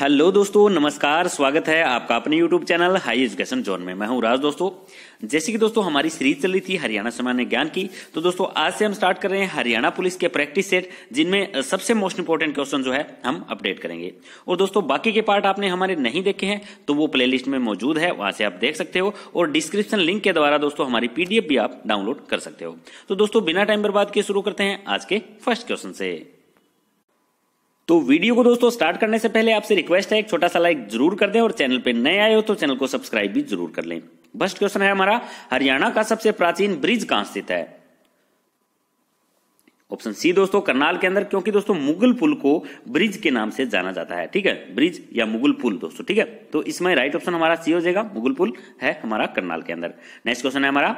hello दोस्तों नमस्कार स्वागत है आपका अपने YouTube channel high education zone में मैं हूं राज दोस्तों जैसे कि दोस्तों हमारी सीरीज चल रही थी हरियाणा सामान्य ज्ञान की तो दोस्तों आज से हम स्टार्ट कर रहे हैं हरियाणा पुलिस के प्रैक्टिस सेट जिनमें सबसे मोस्ट इंपोर्टेंट क्वेश्चन जो है हम अपडेट करेंगे और दोस्तों बाकी के पार्ट आपने हमारे नहीं देखे हैं तो वो प्ले में मौजूद है वहां से आप देख सकते हो और डिस्क्रिप्शन लिंक के द्वारा दोस्तों हमारी पीडीएफ भी आप डाउनलोड कर सकते हो तो दोस्तों बिना टाइम बर्बाद के शुरू करते हैं आज के फर्स्ट क्वेश्चन से तो वीडियो को दोस्तों स्टार्ट करने से पहले आपसे रिक्वेस्ट है एक छोटा सा लाइक जरूर कर दें और चैनल पर नए आए हो तो चैनल को सब्सक्राइब भी जरूर कर लें फर्स्ट क्वेश्चन है हमारा हरियाणा का सबसे प्राचीन ब्रिज कहां स्थित है ऑप्शन सी दोस्तों करनाल के अंदर क्योंकि दोस्तों मुगल पुल को ब्रिज के नाम से जाना जाता है ठीक है ब्रिज या मुगल पुल दोस्तों ठीक है तो इसमें राइट ऑप्शन हमारा सी हो जाएगा मुगल पुल है हमारा करनाल के अंदर नेक्स्ट क्वेश्चन है हमारा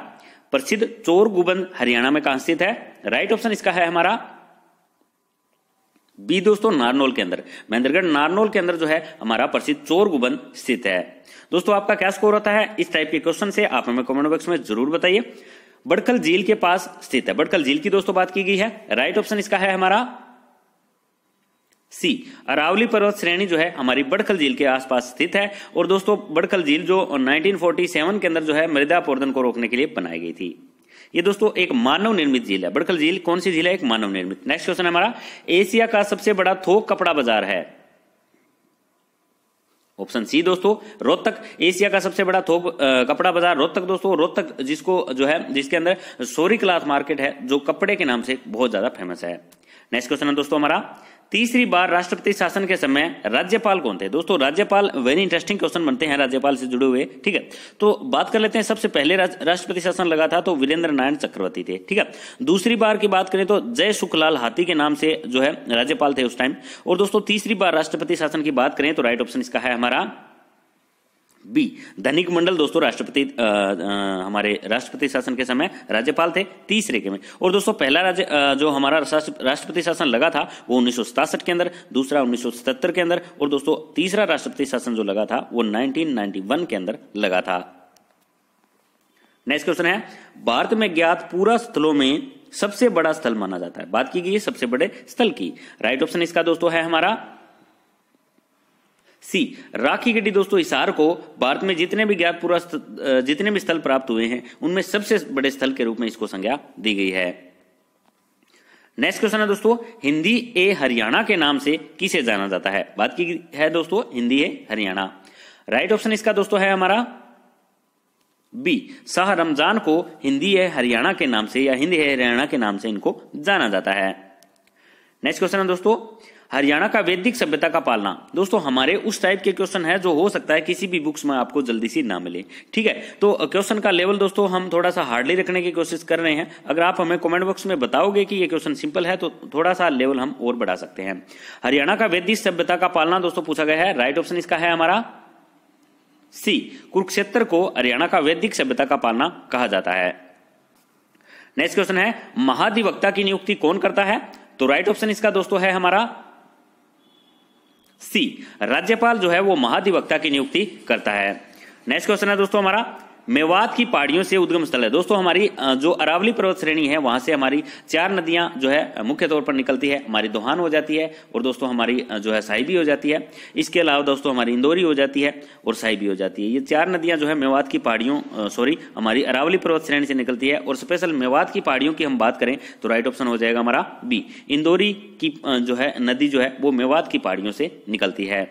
प्रसिद्ध चोर गुबंद हरियाणा में कहां स्थित है राइट ऑप्शन इसका है हमारा बी दोस्तों नारनोल के अंदर महेंद्रगढ़ नारनोल के अंदर जो है हमारा प्रसिद्ध चोर गुबन स्थित है दोस्तों आपका क्या स्कोर होता है इस टाइप के क्वेश्चन से आप हमें कमेंट बॉक्स में जरूर बताइए बड़कल झील के पास स्थित है बड़कल झील की दोस्तों बात की गई है राइट ऑप्शन इसका है हमारा सी अरावली पर्वत श्रेणी जो है हमारी बड़खल झील के आसपास स्थित है और दोस्तों बड़खल झील जो 1947 के अंदर जो है मृदा पोर्दन को रोकने के लिए बनाई गई थी ये दोस्तों एक मानव निर्मित झील है बड़कल झील कौन सी झील है एक मानव निर्मित नेक्स्ट क्वेश्चन हमारा एशिया का सबसे बड़ा थोक कपड़ा बाजार है ऑप्शन सी दोस्तों रोहतक एशिया का सबसे बड़ा थोक कपड़ा बाजार रोहतक दोस्तों रोहतक जिसको जो है जिसके अंदर सोरी क्लाथ मार्केट है जो कपड़े के नाम से बहुत ज्यादा फेमस है नेक्स्ट क्वेश्चन है दोस्तों हमारा तीसरी बार राष्ट्रपति शासन के समय राज्यपाल कौन थे दोस्तों राज्यपाल वेरी इंटरेस्टिंग क्वेश्चन बनते हैं राज्यपाल से जुड़े हुए ठीक है तो बात कर लेते हैं सबसे पहले राष्ट्रपति शासन लगा था तो वीरेंद्र नारायण चक्रवर्ती थे ठीक है दूसरी बार की बात करें तो जय सुखलाल हाथी के नाम से जो है राज्यपाल थे उस टाइम और दोस्तों तीसरी बार राष्ट्रपति शासन की बात करें तो राइट ऑप्शन इसका है हमारा बी धनिक मंडल दोस्तों राष्ट्रपति हमारे राष्ट्रपति शासन के समय राज्यपाल थे तीसरे के में और दोस्तों पहला राज्य जो हमारा राष्ट्रपति शासन लगा था वो उन्नीस के अंदर दूसरा उन्नीस के अंदर और दोस्तों तीसरा राष्ट्रपति शासन जो लगा था वो 1991 के अंदर लगा था नेक्स्ट क्वेश्चन है भारत में ज्ञात पूरा स्थलों में सबसे बड़ा स्थल माना जाता है बात की गई है सबसे बड़े स्थल की राइट ऑप्शन इसका दोस्तों है हमारा सी राखी गड्डी दोस्तों हिसार को भारत में जितने भी पूरा जितने भी स्थल प्राप्त हुए हैं उनमें सबसे बड़े स्थल के रूप में इसको संज्ञा दी गई है नेक्स्ट क्वेश्चन है दोस्तों हिंदी ए हरियाणा के नाम से किसे जाना जाता है बात की है दोस्तों Hindi A Haryana right option इसका दोस्तों है हमारा बी शाह रमजान को हिंदी ए हरियाणा के नाम से या हिंदी ए हरियाणा के नाम से इनको जाना जाता है नेक्स्ट क्वेश्चन है दोस्तों हरियाणा का वैदिक सभ्यता का पालना दोस्तों हमारे उस टाइप के क्वेश्चन है जो हो सकता है किसी भी बुक्स में आपको जल्दी से ना मिले ठीक है तो क्वेश्चन का लेवल दोस्तों हम थोड़ा सा हार्डली रखने की कोशिश कर रहे हैं अगर आप हमें कमेंट बॉक्स में बताओगे कि ये क्वेश्चन सिंपल है तो थोड़ा सा लेवल हम और बढ़ा सकते हैं हरियाणा का वैदिक सभ्यता का पालना दोस्तों पूछा गया है राइट ऑप्शन इसका है हमारा सी कुरुक्षेत्र को हरियाणा का वैदिक सभ्यता का पालना कहा जाता है नेक्स्ट क्वेश्चन है महाधिवक्ता की नियुक्ति कौन करता है तो राइट ऑप्शन इसका दोस्तों है हमारा सी राज्यपाल जो है वो महाधिवक्ता की नियुक्ति करता है नेक्स्ट क्वेश्चन है दोस्तों हमारा मेवात की पहाड़ियों से उद्गम स्थल है दोस्तों हमारी जो अरावली पर्वत श्रेणी है वहां से हमारी चार नदियां जो है मुख्य तौर पर निकलती है हमारी दोहान हो जाती है और दोस्तों हमारी जो है साहिबी हो जाती है इसके अलावा दोस्तों हमारी इंदौरी हो जाती है और साहिबी हो जाती है ये चार नदियां जो है मेवात की पहाड़ियों सॉरी हमारी अरावली पर्वत श्रेणी से निकलती है और स्पेशल मेवात की पहाड़ियों की हम बात करें तो राइट ऑप्शन हो जाएगा हमारा बी इंदौरी की जो है नदी जो है वो मेवात की पहाड़ियों से निकलती है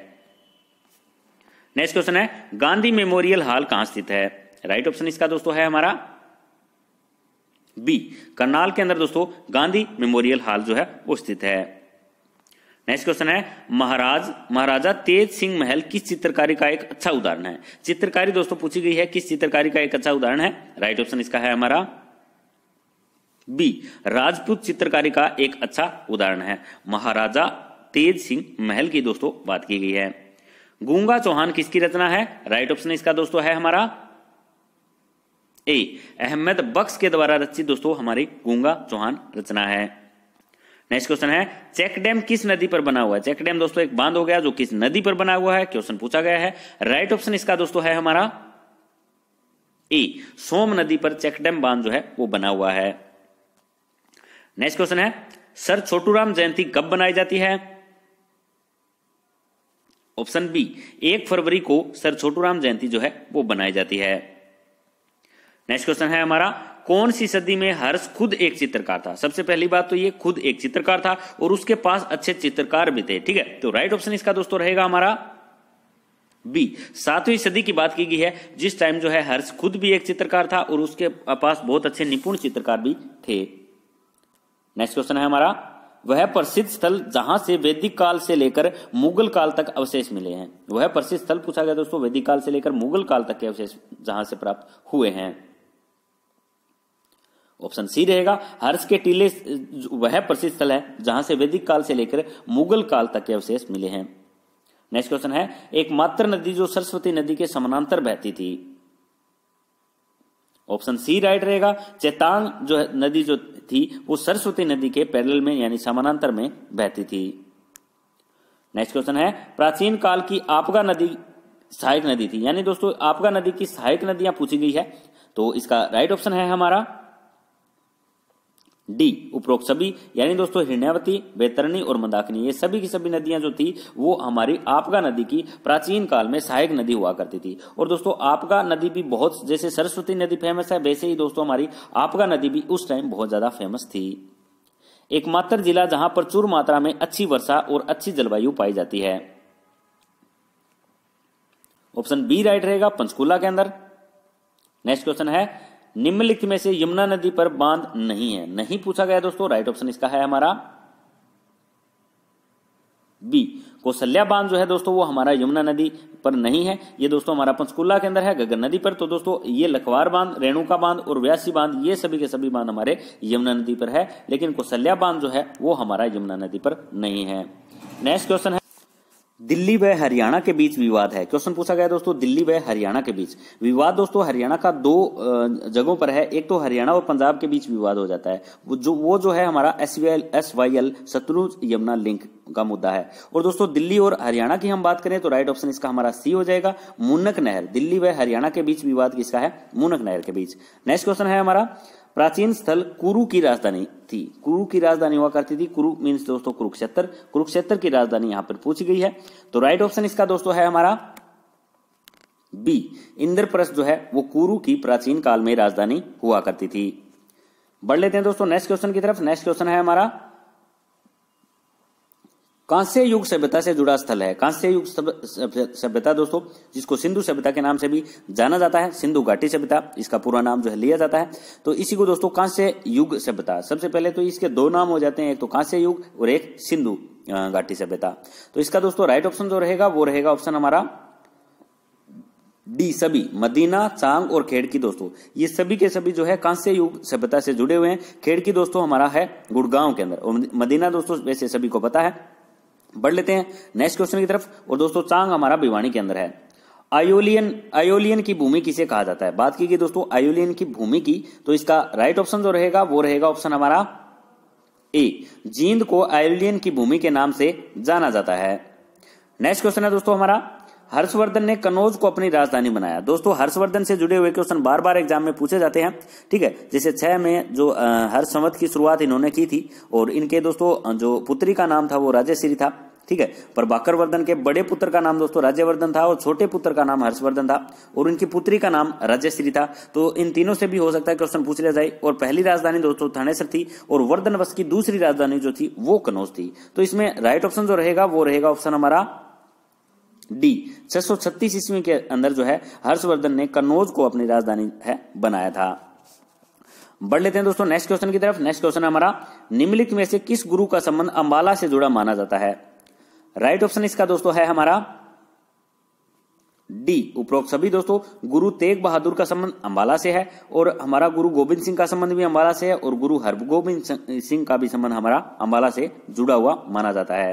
नेक्स्ट क्वेश्चन है गांधी मेमोरियल हॉल कहाँ स्थित है राइट ऑप्शन इसका दोस्तों है हमारा बी करनाल के अंदर दोस्तों गांधी मेमोरियल हॉल जो है वो स्थित है नेक्स्ट क्वेश्चन है महाराज महाराजा तेज सिंह महल किस चित्रकारी का एक अच्छा उदाहरण है चित्रकारी दोस्तों पूछी गई है किस चित्रकारी का एक अच्छा उदाहरण है राइट ऑप्शन इसका है हमारा बी राजपूत चित्रकारी का एक अच्छा उदाहरण है महाराजा तेज सिंह महल की दोस्तों बात की गई है गूंगा चौहान किसकी रचना है राइट ऑप्शन इसका दोस्तों है हमारा ए अहमद बक्स के द्वारा रचित दोस्तों हमारी गूंगा चौहान रचना है नेक्स्ट क्वेश्चन है चेक डैम किस नदी पर बना हुआ है चेक डैम दोस्तों एक बांध हो गया जो किस नदी पर बना हुआ है क्वेश्चन पूछा गया है राइट ऑप्शन इसका दोस्तों है हमारा ए सोम नदी पर चेक डैम बांध जो है वो बना हुआ है नेक्स्ट क्वेश्चन है सर छोटू राम जयंती कब बनाई जाती है ऑप्शन बी एक फरवरी को सर छोटू राम जयंती जो है वो बनाई जाती है नेक्स्ट क्वेश्चन है हमारा कौन सी सदी में हर्ष खुद एक चित्रकार था सबसे पहली बात तो ये खुद एक चित्रकार था और उसके पास अच्छे चित्रकार भी थे ठीक है तो राइट ऑप्शन इसका दोस्तों रहेगा हमारा बी सातवीं सदी की बात की गई है जिस टाइम जो है हर्ष खुद भी एक चित्रकार था और उसके पास बहुत अच्छे निपुण चित्रकार भी थे नेक्स्ट क्वेश्चन है हमारा वह प्रसिद्ध स्थल जहां से वैदिक काल से लेकर मुगल काल तक अवशेष मिले हैं वह प्रसिद्ध स्थल पूछा गया दोस्तों वैदिक काल से लेकर मुगल काल तक के अवशेष जहां से प्राप्त हुए हैं ऑप्शन सी रहेगा हर्ष के टीले वह प्रसिद्ध स्थल है जहां से वैदिक काल से लेकर मुगल काल तक के अवशेष मिले हैं नेक्स्ट क्वेश्चन है एकमात्र नदी जो सरस्वती नदी के समानांतर बहती थी ऑप्शन सी राइट रहेगा चेतांग जो नदी जो थी वो सरस्वती नदी के पैरल में यानी समानांतर में बहती थी नेक्स्ट क्वेश्चन है प्राचीन काल की आपगा नदी सहायक नदी थी यानी दोस्तों आपका नदी की सहायक नदियां पूछी गई है तो इसका राइट ऑप्शन है हमारा डी उपरोक्त सभी यानी दोस्तों हिरण्यावती बेतरणी और मंदाकिनी ये सभी की सभी नदियां जो थी वो हमारी आपका नदी की प्राचीन काल में सहायक नदी हुआ करती थी और दोस्तों आपका नदी भी बहुत जैसे सरस्वती नदी फेमस है वैसे ही दोस्तों हमारी आपका नदी भी उस टाइम बहुत ज्यादा फेमस थी एकमात्र जिला जहां प्रचुर मात्रा में अच्छी वर्षा और अच्छी जलवायु पाई जाती है ऑप्शन बी राइट रहेगा पंचकूला के अंदर नेक्स्ट क्वेश्चन है निम्नलिखित में से यमुना नदी पर बांध नहीं है नहीं पूछा गया दोस्तों राइट ऑप्शन इसका है हमारा बी कौशल्या बांध जो है दोस्तों वो हमारा यमुना नदी पर नहीं है ये दोस्तों हमारा पंचकुला के अंदर है गगन नदी पर तो दोस्तों ये लखवार बांध रेणुका बांध और व्यासी बांध ये सभी के सभी बांध हमारे यमुना नदी पर है लेकिन कौशल्या बांध जो है वो हमारा यमुना नदी पर नहीं है नेक्स्ट क्वेश्चन है दिल्ली व हरियाणा के बीच विवाद है क्वेश्चन पूछा गया दोस्तों दिल्ली व हरियाणा के बीच विवाद दोस्तों हरियाणा का दो जगहों पर है एक तो हरियाणा और पंजाब के बीच विवाद हो जाता है वो जो वो जो है हमारा S V L S Y L शत्रु यमुना लिंक का मुद्दा है और दोस्तों दिल्ली और हरियाणा की हम बात करें तो राइट ऑप्शन इसका हमारा सी हो जाएगा मुनक नहर दिल्ली व हरियाणा के बीच विवाद किसका है मुनक नहर के बीच नेक्स्ट क्वेश्चन है हमारा प्राचीन स्थल कुरु की राजधानी थी कुरु की राजधानी हुआ करती थी कुरु मीन्स दोस्तों कुरुक्षेत्र कुरुक्षेत्र की राजधानी यहां पर पूछी गई है तो राइट ऑप्शन इसका दोस्तों है हमारा बी इंद्रप्रस्थ जो है वो कुरु की प्राचीन काल में राजधानी हुआ करती थी बढ़ लेते हैं दोस्तों नेक्स्ट क्वेश्चन की तरफ नेक्स्ट क्वेश्चन है हमारा कांस्य युग सभ्यता से जुड़ा स्थल है कांस्य युग सभ्यता दोस्तों जिसको सिंधु सभ्यता के नाम से भी जाना जाता है सिंधु घाटी सभ्यता इसका पूरा नाम जो है लिया जाता है तो इसी को दोस्तों कांस्य युग सभ्यता सबसे पहले तो इसके दो नाम हो जाते हैं एक तो कांस्य युग और एक सिंधु घाटी सभ्यता तो इसका दोस्तों राइट ऑप्शन जो रहेगा वो रहेगा ऑप्शन हमारा डी सभी मदीना चांग और खेड़ की दोस्तों ये सभी के सभी जो है कांस्य युग सभ्यता से जुड़े हुए हैं खेड़ की दोस्तों हमारा है गुड़गांव के अंदर और मदीना दोस्तों वैसे सभी को पता है बढ़ लेते हैं नेक्स्ट क्वेश्चन की तरफ और दोस्तों चांग हमारा भिवाणी के अंदर है आयोलियन आयोलियन की भूमि किसे कहा जाता है बात की गई दोस्तों आयोलियन की भूमि की तो इसका राइट ऑप्शन जो रहेगा वो रहेगा ऑप्शन हमारा ए जींद को आयोलियन की भूमि के नाम से जाना जाता है नेक्स्ट क्वेश्चन है दोस्तों हमारा हर्षवर्धन ने कनौज को अपनी राजधानी बनाया दोस्तों हर्षवर्धन से जुड़े हुए क्वेश्चन बार बार एग्जाम में पूछे जाते हैं ठीक है जैसे छह में जो हर्ष की शुरुआत इन्होंने की थी और इनके दोस्तों जो पुत्री का नाम था वो राजेश्वरी था ठीक है प्रभाकर वर्धन के बड़े पुत्र का नाम दोस्तों राज्यवर्धन था और छोटे पुत्र का नाम हर्षवर्धन था और उनकी पुत्री का नाम राजश्री था तो इन तीनों से भी हो सकता है क्वेश्चन पूछ लिया जाए और पहली राजधानी दोस्तों थानेसर थी और वर्धन वश की दूसरी राजधानी जो थी वो कनौज थी तो इसमें राइट ऑप्शन जो रहेगा वो रहेगा ऑप्शन हमारा डी छह ईस्वी के अंदर जो है हर्षवर्धन ने कन्नौज को अपनी राजधानी है बनाया था बढ़ लेते हैं दोस्तों नेक्स्ट क्वेश्चन की तरफ नेक्स्ट क्वेश्चन हमारा निम्नलिखित में से किस गुरु का संबंध अंबाला से जुड़ा माना जाता है राइट ऑप्शन इसका दोस्तों है हमारा डी उपरोक्त सभी दोस्तों गुरु तेग बहादुर का संबंध अंबाला से है और हमारा गुरु गोविंद सिंह का संबंध भी अंबाला से है और गुरु हरगोविंद सिंह का भी संबंध हमारा अंबाला से जुड़ा हुआ माना जाता है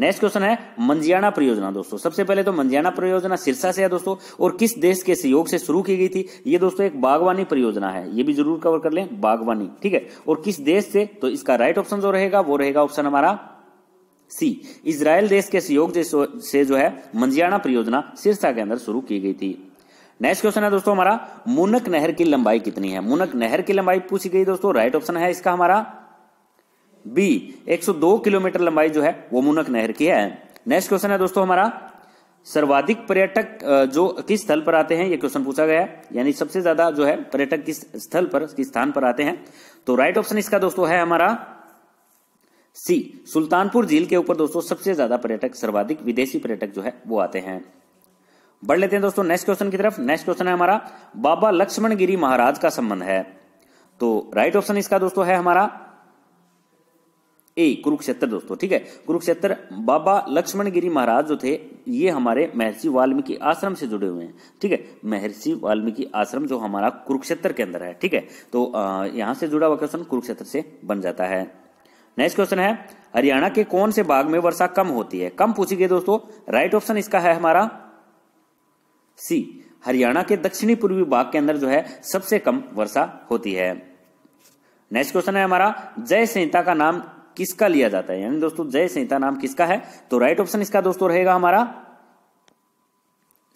नेक्स्ट क्वेश्चन है मंजियाना परियोजना दोस्तों सबसे पहले तो मंजियाना परियोजना सिरसा से है दोस्तों और किस देश के सहयोग से शुरू की गई थी ये दोस्तों एक बागवानी परियोजना है ये भी जरूर कवर कर लें बागवानी ठीक है और किस देश से तो इसका राइट ऑप्शन जो रहेगा वो रहेगा ऑप्शन हमारा सी इसराइल देश के सहयोग से जो है मंजियाना परियोजना सिरसा के अंदर शुरू की गई थी नेक्स्ट क्वेश्चन है दोस्तों हमारा मुनक नहर की लंबाई कितनी है मुनक नहर की लंबाई पूछी गई दोस्तों राइट ऑप्शन है इसका हमारा बी 102 किलोमीटर लंबाई जो है वो मुनक नहर की है नेक्स्ट क्वेश्चन है दोस्तों हमारा सर्वाधिक पर्यटक जो किस स्थल पर आते हैं ये क्वेश्चन पूछा गया है यानी सबसे ज्यादा जो है पर्यटक किस स्थल पर किस स्थान पर आते हैं तो राइट ऑप्शन इसका दोस्तों है हमारा सी सुल्तानपुर झील के ऊपर दोस्तों सबसे ज्यादा पर्यटक सर्वाधिक विदेशी पर्यटक जो है वो आते हैं बढ़ लेते हैं दोस्तों नेक्स्ट क्वेश्चन की तरफ नेक्स्ट क्वेश्चन है हमारा बाबा लक्ष्मण गिरी महाराज का संबंध है तो राइट ऑप्शन इसका दोस्तों है हमारा ए कुरुक्षेत्र दोस्तों ठीक है कुरुक्षेत्र बाबा लक्ष्मण गिरी महाराज जो थे ये हमारे महर्षि वाल्मीकि आश्रम से जुड़े हुए हैं ठीक है महर्षि वाल्मीकि आश्रम जो हमारा कुरुक्षेत्र के अंदर है ठीक है तो यहां से जुड़ा हुआ क्वेश्चन कुरुक्षेत्र से बन जाता है नेक्स्ट क्वेश्चन है हरियाणा के कौन से भाग में वर्षा कम होती है कम पूछी गई दोस्तों राइट ऑप्शन इसका है हमारा सी हरियाणा के दक्षिणी पूर्वी भाग के अंदर जो है सबसे कम वर्षा होती है नेक्स्ट क्वेश्चन है हमारा जय संहिता का नाम किसका लिया जाता है यानी दोस्तों जय संहिता नाम किसका है तो राइट ऑप्शन इसका दोस्तों रहेगा हमारा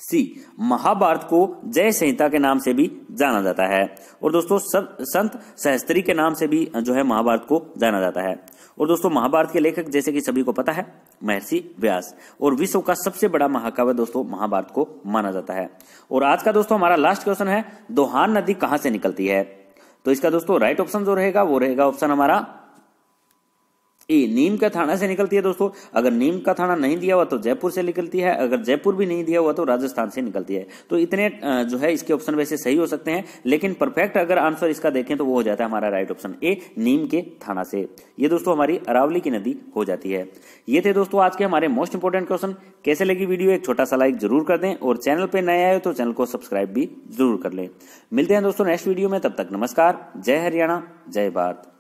सी महाभारत को जय संहिता के नाम से भी जाना जाता है और दोस्तों संत सहस्त्री के नाम से भी जो है महाभारत को जाना जाता है और दोस्तों महाभारत के लेखक जैसे कि सभी को पता है महर्षि व्यास और विश्व का सबसे बड़ा महाकाव्य दोस्तों महाभारत को माना जाता है और आज का दोस्तों हमारा लास्ट क्वेश्चन है दोहान नदी कहाँ से निकलती है तो इसका दोस्तों राइट ऑप्शन जो रहेगा वो रहेगा ऑप्शन हमारा ए नीम का थाना से निकलती है दोस्तों अगर नीम का थाना नहीं दिया हुआ तो जयपुर से निकलती है अगर जयपुर भी नहीं दिया हुआ तो राजस्थान से निकलती है तो इतने जो है इसके ऑप्शन वैसे सही हो सकते हैं लेकिन परफेक्ट अगर आंसर इसका देखें तो वो हो जाता है हमारा राइट ऑप्शन ए नीम के थाना से ये दोस्तों हमारी अरावली की नदी हो जाती है ये थे दोस्तों आज के हमारे मोस्ट इंपोर्टेंट क्वेश्चन कैसे लगी वीडियो एक छोटा सा लाइक जरूर कर दें और चैनल पर नए आए तो चैनल को सब्सक्राइब भी जरूर कर लें मिलते हैं दोस्तों नेक्स्ट वीडियो में तब तक नमस्कार जय हरियाणा जय भारत